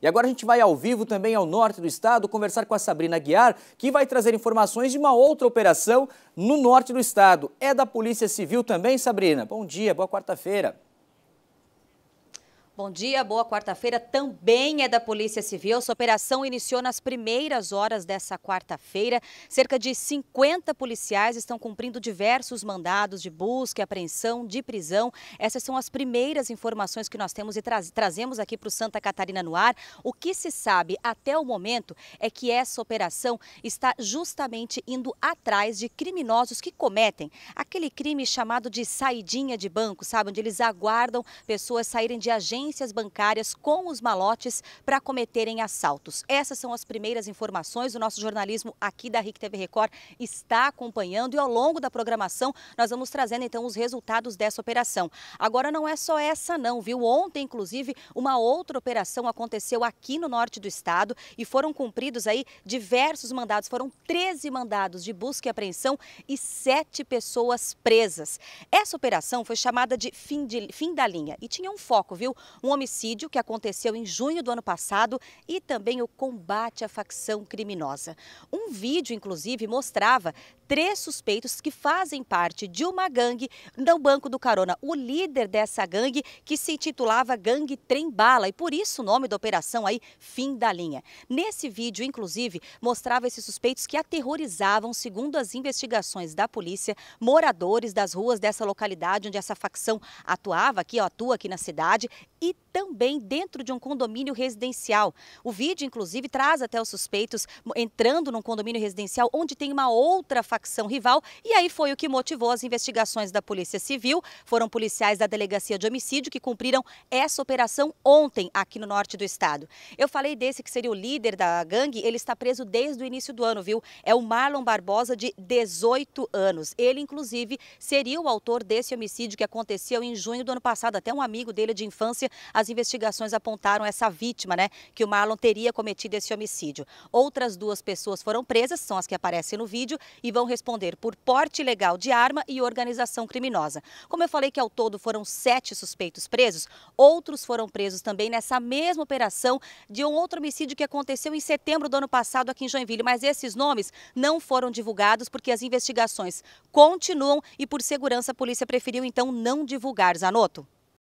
E agora a gente vai ao vivo também ao norte do estado conversar com a Sabrina Guiar, que vai trazer informações de uma outra operação no norte do estado. É da Polícia Civil também, Sabrina. Bom dia, boa quarta-feira. Bom dia, boa quarta-feira. Também é da Polícia Civil. Essa operação iniciou nas primeiras horas dessa quarta-feira. Cerca de 50 policiais estão cumprindo diversos mandados de busca e apreensão de prisão. Essas são as primeiras informações que nós temos e tra trazemos aqui para o Santa Catarina no ar. O que se sabe até o momento é que essa operação está justamente indo atrás de criminosos que cometem aquele crime chamado de saidinha de banco, sabe? Onde eles aguardam pessoas saírem de agência agências bancárias com os malotes para cometerem assaltos. Essas são as primeiras informações. O nosso jornalismo aqui da RIC TV Record está acompanhando e ao longo da programação nós vamos trazendo então os resultados dessa operação. Agora não é só essa não, viu? Ontem, inclusive, uma outra operação aconteceu aqui no norte do estado e foram cumpridos aí diversos mandados. Foram 13 mandados de busca e apreensão e sete pessoas presas. Essa operação foi chamada de fim, de, fim da linha e tinha um foco, viu? um homicídio que aconteceu em junho do ano passado e também o combate à facção criminosa. Um vídeo, inclusive, mostrava três suspeitos que fazem parte de uma gangue no Banco do Carona. O líder dessa gangue que se intitulava Gangue Trem Bala e por isso o nome da operação aí, Fim da Linha. Nesse vídeo, inclusive, mostrava esses suspeitos que aterrorizavam, segundo as investigações da polícia, moradores das ruas dessa localidade onde essa facção atuava aqui, ó, atua aqui na cidade e também dentro de um condomínio residencial. O vídeo, inclusive, traz até os suspeitos entrando num condomínio residencial onde tem uma outra facção rival e aí foi o que motivou as investigações da Polícia Civil. Foram policiais da Delegacia de Homicídio que cumpriram essa operação ontem aqui no norte do estado. Eu falei desse que seria o líder da gangue, ele está preso desde o início do ano, viu? É o Marlon Barbosa, de 18 anos. Ele, inclusive, seria o autor desse homicídio que aconteceu em junho do ano passado. Até um amigo dele de infância as investigações apontaram essa vítima, né, que o Marlon teria cometido esse homicídio. Outras duas pessoas foram presas, são as que aparecem no vídeo, e vão responder por porte ilegal de arma e organização criminosa. Como eu falei que ao todo foram sete suspeitos presos, outros foram presos também nessa mesma operação de um outro homicídio que aconteceu em setembro do ano passado aqui em Joinville, mas esses nomes não foram divulgados porque as investigações continuam e por segurança a polícia preferiu então não divulgar, Zanotto.